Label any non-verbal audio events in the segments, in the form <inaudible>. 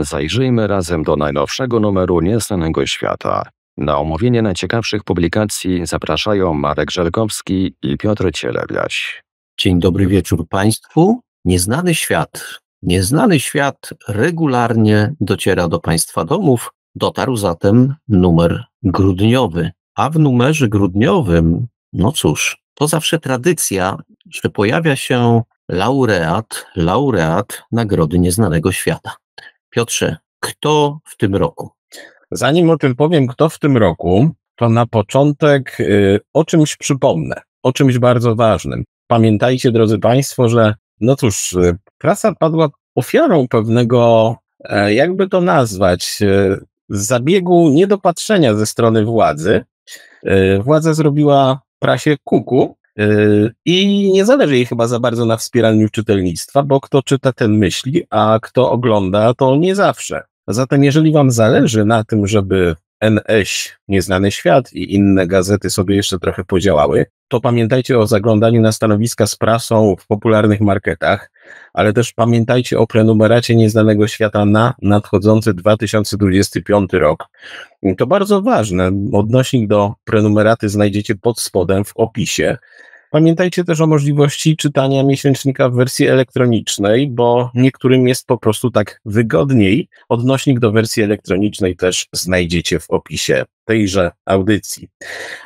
Zajrzyjmy razem do najnowszego numeru Nieznanego Świata. Na omówienie najciekawszych publikacji zapraszają Marek Żelkowski i Piotr Cielebiaś. Dzień dobry wieczór Państwu. Nieznany świat. Nieznany świat regularnie dociera do Państwa domów. Dotarł zatem numer grudniowy. A w numerze grudniowym, no cóż, to zawsze tradycja, że pojawia się laureat, laureat Nagrody Nieznanego Świata. Piotrze, kto w tym roku? Zanim o tym powiem, kto w tym roku, to na początek y, o czymś przypomnę, o czymś bardzo ważnym. Pamiętajcie, drodzy Państwo, że no cóż, y, prasa padła ofiarą pewnego, e, jakby to nazwać, y, zabiegu niedopatrzenia ze strony władzy. Władza zrobiła prasie kuku E, I nie zależy jej chyba za bardzo na wspieraniu czytelnictwa, bo kto czyta, ten myśli, a kto ogląda, to nie zawsze. Zatem, jeżeli Wam zależy na tym, żeby NS, Nieznany Świat i inne gazety sobie jeszcze trochę podziałały, to pamiętajcie o zaglądaniu na stanowiska z prasą w popularnych marketach, ale też pamiętajcie o prenumeracie Nieznanego Świata na nadchodzący 2025 rok. To bardzo ważne. Odnośnik do prenumeraty znajdziecie pod spodem w opisie. Pamiętajcie też o możliwości czytania miesięcznika w wersji elektronicznej, bo niektórym jest po prostu tak wygodniej. Odnośnik do wersji elektronicznej też znajdziecie w opisie tejże audycji.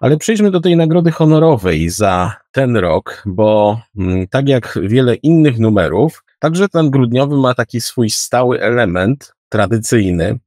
Ale przejdźmy do tej nagrody honorowej za ten rok, bo mm, tak jak wiele innych numerów, także ten grudniowy ma taki swój stały element tradycyjny.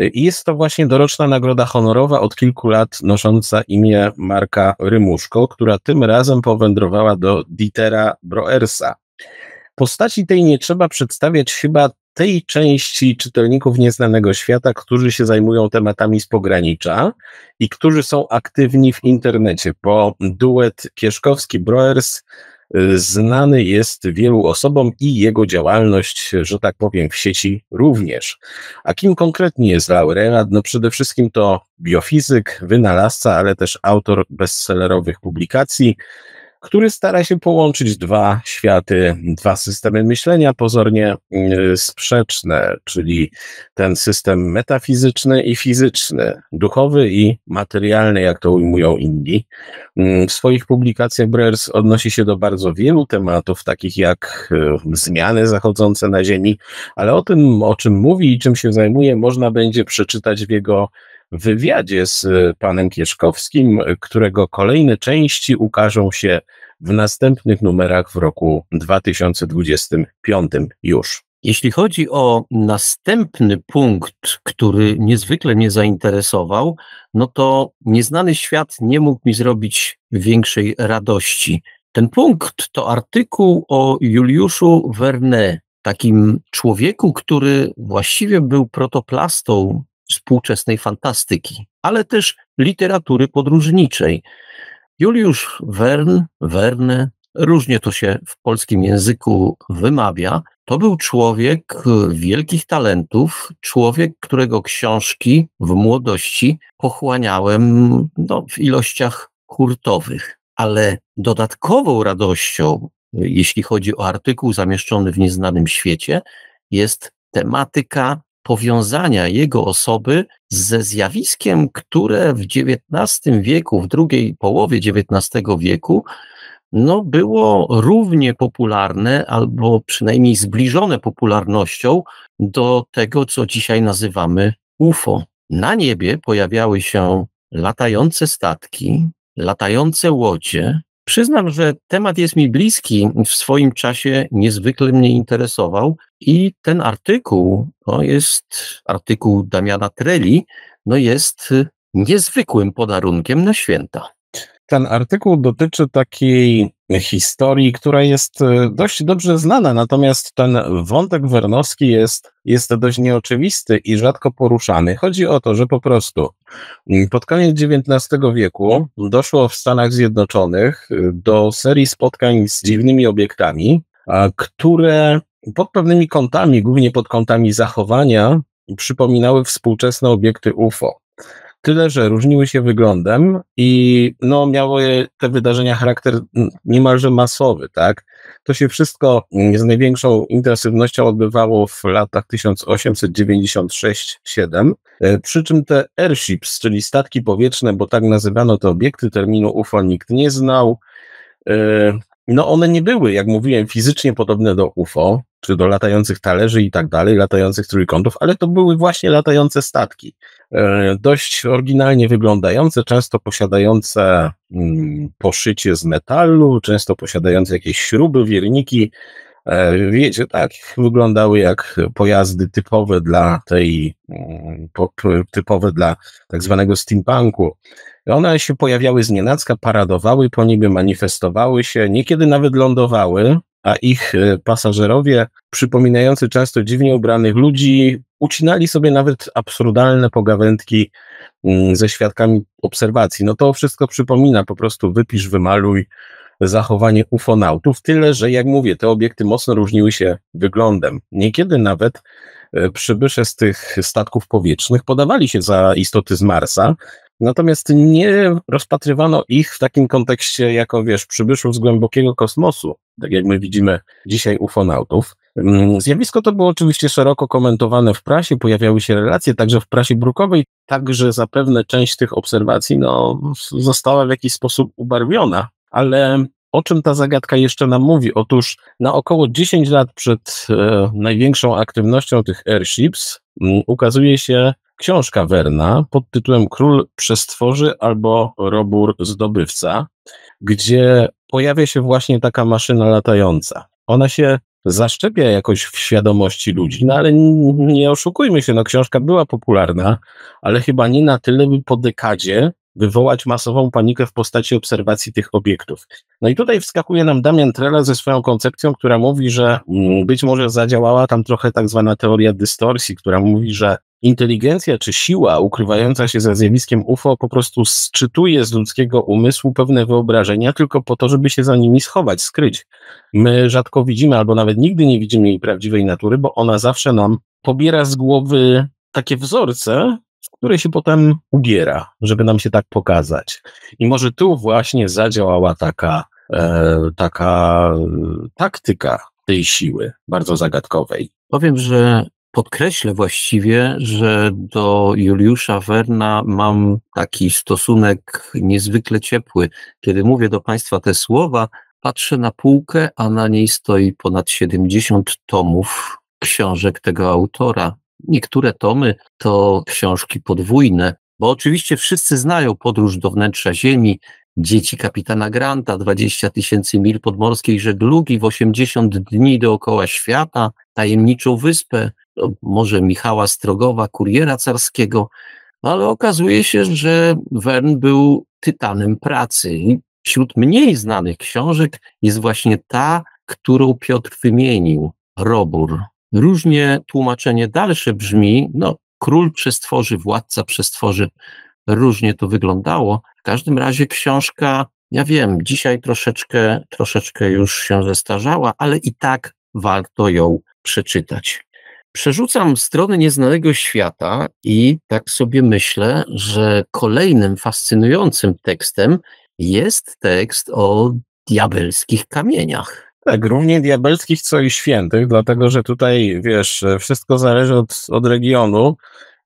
Y, I jest to właśnie doroczna nagroda honorowa od kilku lat nosząca imię Marka Rymuszko, która tym razem powędrowała do Dietera Broersa. Postaci tej nie trzeba przedstawiać chyba tej części czytelników nieznanego świata, którzy się zajmują tematami z pogranicza i którzy są aktywni w internecie, bo duet Kieszkowski-Broers znany jest wielu osobom i jego działalność, że tak powiem, w sieci również. A kim konkretnie jest laureat? No przede wszystkim to biofizyk, wynalazca, ale też autor bestsellerowych publikacji, który stara się połączyć dwa światy, dwa systemy myślenia pozornie y, sprzeczne, czyli ten system metafizyczny i fizyczny, duchowy i materialny, jak to ujmują inni. Mm, w swoich publikacjach Brers odnosi się do bardzo wielu tematów, takich jak y, zmiany zachodzące na Ziemi, ale o tym, o czym mówi i czym się zajmuje, można będzie przeczytać w jego wywiadzie z e, panem Kieszkowskim, którego kolejne części ukażą się w następnych numerach w roku 2025 już. Jeśli chodzi o następny punkt, który niezwykle mnie zainteresował, no to nieznany świat nie mógł mi zrobić większej radości. Ten punkt to artykuł o Juliuszu Verne, takim człowieku, który właściwie był protoplastą współczesnej fantastyki, ale też literatury podróżniczej. Juliusz Wern, Werne, różnie to się w polskim języku wymawia, to był człowiek wielkich talentów, człowiek, którego książki w młodości pochłaniałem no, w ilościach hurtowych. Ale dodatkową radością, jeśli chodzi o artykuł zamieszczony w Nieznanym Świecie, jest tematyka powiązania jego osoby ze zjawiskiem, które w XIX wieku, w drugiej połowie XIX wieku, no, było równie popularne, albo przynajmniej zbliżone popularnością do tego, co dzisiaj nazywamy UFO. Na niebie pojawiały się latające statki, latające łodzie, Przyznam, że temat jest mi bliski, w swoim czasie niezwykle mnie interesował i ten artykuł, to jest artykuł Damiana Treli, no jest y, niezwykłym podarunkiem na święta ten artykuł dotyczy takiej historii, która jest e, dość dobrze znana, natomiast ten wątek wernowski jest, jest dość nieoczywisty i rzadko poruszany. Chodzi o to, że po prostu mm, pod koniec XIX wieku doszło w Stanach Zjednoczonych e, do serii spotkań z dziwnymi obiektami, które pod pewnymi kątami, głównie pod kątami zachowania, przypominały współczesne obiekty UFO. Tyle, że różniły się wyglądem i no, miało je, te wydarzenia charakter niemalże masowy, tak? To się wszystko z największą intensywnością odbywało w latach 1896-7, e, przy czym te airships, czyli statki powietrzne, bo tak nazywano te obiekty, terminu UFO nikt nie znał, e, no one nie były, jak mówiłem, fizycznie podobne do UFO, czy do latających talerzy i tak dalej, latających trójkątów, ale to były właśnie latające statki. E, dość oryginalnie wyglądające, często posiadające mm, poszycie z metalu, często posiadające jakieś śruby, wierniki. E, wiecie, tak wyglądały jak pojazdy typowe dla tej, mm, typowe dla tak zwanego steampunku. One się pojawiały z nienacka, paradowały po niby, manifestowały się, niekiedy nawet lądowały, a ich e, pasażerowie, przypominający często dziwnie ubranych ludzi, ucinali sobie nawet absurdalne pogawędki mm, ze świadkami obserwacji. No to wszystko przypomina po prostu wypisz, wymaluj zachowanie ufonautów, tyle że jak mówię, te obiekty mocno różniły się wyglądem. Niekiedy nawet e, przybysze z tych statków powietrznych podawali się za istoty z Marsa, Natomiast nie rozpatrywano ich w takim kontekście jako, wiesz, przybyszów z głębokiego kosmosu, tak jak my widzimy dzisiaj ufonautów. Mm, zjawisko to było oczywiście szeroko komentowane w prasie, pojawiały się relacje także w prasie brukowej, także zapewne część tych obserwacji no, została w jakiś sposób ubarwiona, ale o czym ta zagadka jeszcze nam mówi? Otóż na około 10 lat przed e, największą aktywnością tych airships Mm, ukazuje się książka Werna pod tytułem Król przestworzy albo Robór zdobywca, gdzie pojawia się właśnie taka maszyna latająca. Ona się zaszczepia jakoś w świadomości ludzi, no ale nie oszukujmy się, no książka była popularna, ale chyba nie na tyle, by po dekadzie wywołać masową panikę w postaci obserwacji tych obiektów. No i tutaj wskakuje nam Damian Trela ze swoją koncepcją, która mówi, że mm, być może zadziałała tam trochę tak zwana teoria dystorsji, która mówi, że inteligencja czy siła ukrywająca się za zjawiskiem UFO po prostu sczytuje z ludzkiego umysłu pewne wyobrażenia tylko po to, żeby się za nimi schować, skryć. My rzadko widzimy albo nawet nigdy nie widzimy jej prawdziwej natury, bo ona zawsze nam pobiera z głowy takie wzorce, z której się potem ubiera, żeby nam się tak pokazać. I może tu właśnie zadziałała taka, e, taka e, taktyka tej siły, bardzo zagadkowej. Powiem, że podkreślę właściwie, że do Juliusza Werna mam taki stosunek niezwykle ciepły. Kiedy mówię do Państwa te słowa, patrzę na półkę, a na niej stoi ponad 70 tomów książek tego autora. Niektóre tomy to książki podwójne, bo oczywiście wszyscy znają podróż do wnętrza Ziemi, dzieci kapitana Granta, 20 tysięcy mil podmorskiej żeglugi w 80 dni dookoła świata, tajemniczą wyspę, no, może Michała Strogowa, kuriera carskiego, ale okazuje się, że Wern był tytanem pracy. Wśród mniej znanych książek jest właśnie ta, którą Piotr wymienił, Robur. Różnie tłumaczenie dalsze brzmi, no król przestworzy, władca przestworzy, różnie to wyglądało. W każdym razie książka, ja wiem, dzisiaj troszeczkę, troszeczkę już się zestarzała, ale i tak warto ją przeczytać. Przerzucam strony nieznanego świata i tak sobie myślę, że kolejnym fascynującym tekstem jest tekst o diabelskich kamieniach. Tak, równie diabelskich, co i świętych, dlatego że tutaj, wiesz, wszystko zależy od, od regionu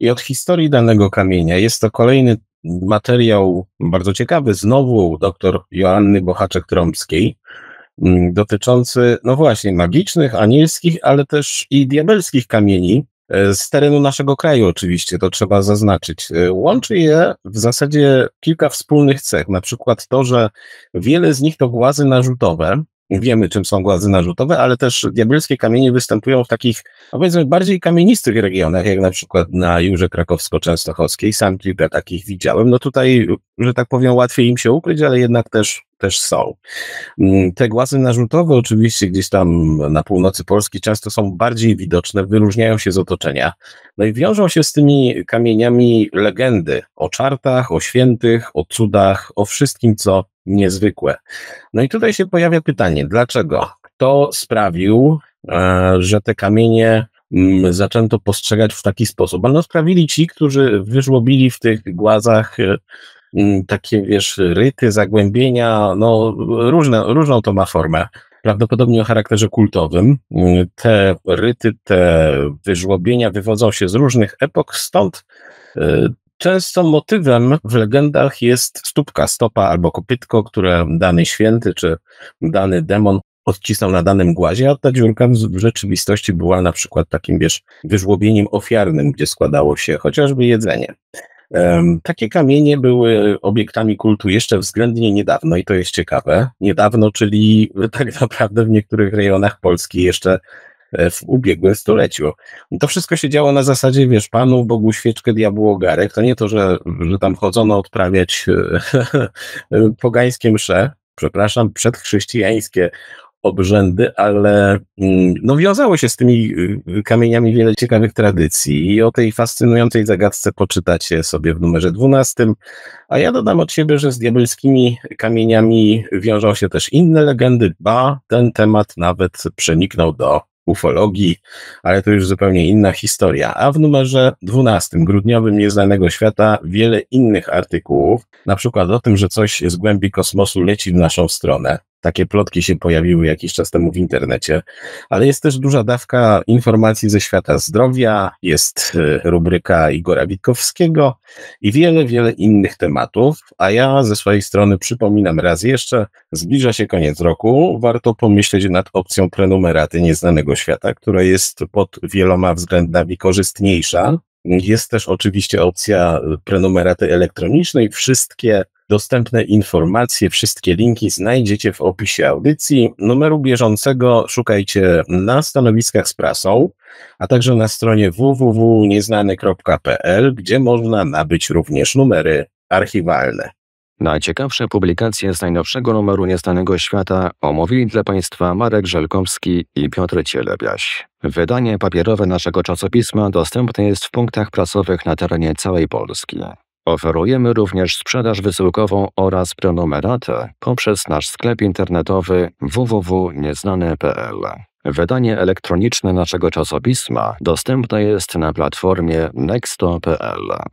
i od historii danego kamienia. Jest to kolejny materiał bardzo ciekawy, znowu dr Joanny Bohaczek-Trąbskiej, mm, dotyczący, no właśnie, magicznych, anielskich, ale też i diabelskich kamieni e, z terenu naszego kraju, oczywiście, to trzeba zaznaczyć. E, łączy je w zasadzie kilka wspólnych cech, na przykład to, że wiele z nich to głazy narzutowe, wiemy, czym są głazy narzutowe, ale też diabelskie kamienie występują w takich, no powiedzmy, bardziej kamienistych regionach, jak na przykład na Jurze Krakowsko-Częstochowskiej. Sam kilka takich widziałem. No tutaj, że tak powiem, łatwiej im się ukryć, ale jednak też, też są. Mm, te głazy narzutowe oczywiście gdzieś tam na północy Polski często są bardziej widoczne, wyróżniają się z otoczenia. No i wiążą się z tymi kamieniami legendy o czartach, o świętych, o cudach, o wszystkim, co niezwykłe. No i tutaj się pojawia pytanie, dlaczego? Kto sprawił, e, że te kamienie mm, zaczęto postrzegać w taki sposób? Ano sprawili ci, którzy wyżłobili w tych głazach e, mm, takie, wiesz, ryty, zagłębienia, no różne, różną to ma formę. Prawdopodobnie o charakterze kultowym. Mm, te ryty, te wyżłobienia wywodzą się z różnych epok, stąd e, często motywem w legendach jest stópka, stopa albo kopytko, które dany święty czy dany demon odcisnął na danym głazie, a ta dziurka w rzeczywistości była na przykład takim wiesz, wyżłobieniem ofiarnym, gdzie składało się chociażby jedzenie. Um, takie kamienie były obiektami kultu jeszcze względnie niedawno i to jest ciekawe. Niedawno, czyli tak naprawdę w niektórych rejonach Polski jeszcze E, w ubiegłym stuleciu. To wszystko się działo na zasadzie, wiesz, Panu, Bogu świeczkę, diabłu ogarek. To nie to, że, że tam chodzono odprawiać e, <laughs> pogańskie msze, przepraszam, przedchrześcijańskie obrzędy, ale mm, no, wiązało się z tymi e, kamieniami wiele ciekawych tradycji i o tej fascynującej zagadce poczytacie sobie w numerze 12, a ja dodam od siebie, że z diabelskimi kamieniami wiążą się też inne legendy, ba ten temat nawet przeniknął do ufologii, ale to już zupełnie inna historia. A w numerze 12, grudniowym Nieznanego Świata, wiele innych artykułów, na przykład o tym, że coś z głębi kosmosu leci w naszą stronę. Takie plotki się pojawiły jakiś czas temu w internecie, ale jest też duża dawka informacji ze świata zdrowia, jest y, rubryka Igora Witkowskiego i wiele, wiele innych tematów. A ja ze swojej strony przypominam raz jeszcze, zbliża się koniec roku, warto pomyśleć nad opcją prenumeraty Nieznanego Świata, która jest pod wieloma względami korzystniejsza. Jest też oczywiście opcja y, prenumeraty elektronicznej. Wszystkie Dostępne informacje, wszystkie linki znajdziecie w opisie audycji. Numeru bieżącego szukajcie na stanowiskach z prasą, a także na stronie www.nieznany.pl, gdzie można nabyć również numery archiwalne. Najciekawsze publikacje z najnowszego numeru Nieznanego Świata omówili dla Państwa Marek Żelkowski i Piotr Cielebiaś. Wydanie papierowe naszego czasopisma dostępne jest w punktach prasowych na terenie całej Polski. Oferujemy również sprzedaż wysyłkową oraz prenumeratę poprzez nasz sklep internetowy www.nieznane.pl. Wydanie elektroniczne naszego czasopisma dostępne jest na platformie nexto.pl.